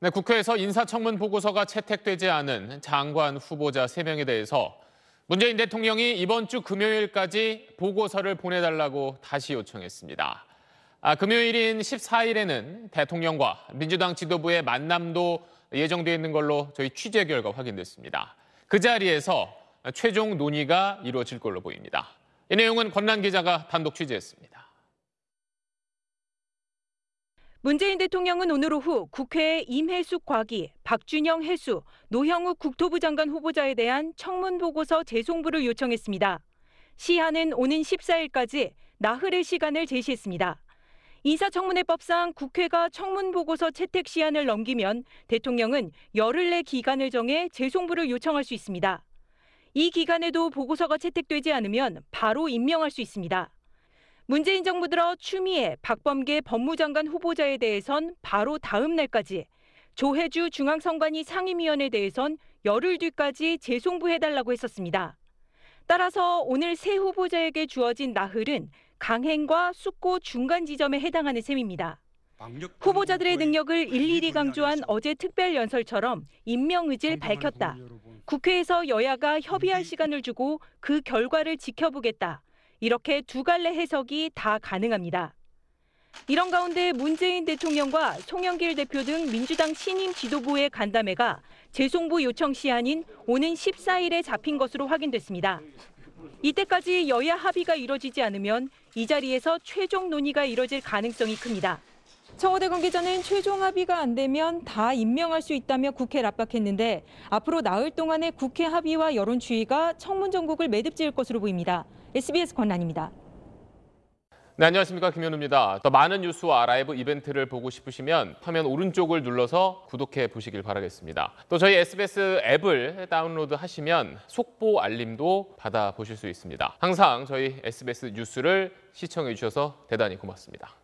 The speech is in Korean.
네, 국회에서 인사청문 보고서가 채택되지 않은 장관 후보자 3명에 대해서 문재인 대통령이 이번 주 금요일까지 보고서를 보내달라고 다시 요청했습니다. 아, 금요일인 14일에는 대통령과 민주당 지도부의 만남도 예정되어 있는 걸로 저희 취재 결과 확인됐습니다. 그 자리에서 최종 논의가 이루어질 걸로 보입니다. 이 내용은 권란 기자가 단독 취재했습니다. 문재인 대통령은 오늘 오후 국회에 임해숙 과기, 박준영 해수, 노형우 국토부 장관 후보자에 대한 청문 보고서 재송부를 요청했습니다. 시한은 오는 14일까지 나흘의 시간을 제시했습니다. 인사청문회법상 국회가 청문 보고서 채택 시한을 넘기면 대통령은 열흘 내 기간을 정해 재송부를 요청할 수 있습니다. 이 기간에도 보고서가 채택되지 않으면 바로 임명할 수 있습니다. 문재인 정부 들어 추미애, 박범계 법무장관 후보자에 대해선 바로 다음 날까지 조혜주 중앙선관위 상임위원에 대해선 열흘 뒤까지 재송부해달라고 했었습니다. 따라서 오늘 새 후보자에게 주어진 나흘은 강행과 숙고 중간 지점에 해당하는 셈입니다. 후보자들의 능력을 일일이 강조한 어제 특별 연설처럼 임명 의지를 밝혔다. 국회에서 여야가 협의할 시간을 주고 그 결과를 지켜보겠다. 이렇게 두 갈래 해석이 다 가능합니다. 이런 가운데 문재인 대통령과 송영길 대표 등 민주당 신임 지도부의 간담회가 재송부 요청 시한인 오는 14일에 잡힌 것으로 확인됐습니다. 이때까지 여야 합의가 이뤄지지 않으면 이 자리에서 최종 논의가 이뤄질 가능성이 큽니다. 청와대 관계자는 최종 합의가 안 되면 다 임명할 수 있다며 국회를 압박했는데 앞으로 나흘 동안의 국회 합의와 여론 추이가 청문 정국을 매듭지을 것으로 보입니다. SBS 권란입니다. 네, 안녕하십니까 김현우입니다. 더 많은 뉴스와 라이브 이벤트를 보고 싶으시면 화면 오른쪽을 눌러서 구독해 보시길 바라겠습니다. 또 저희 SBS 앱을 다운로드 하시면 속보 알림도 받아보실 수 있습니다. 항상 저희 SBS 뉴스를 시청해 주셔서 대단히 고맙습니다.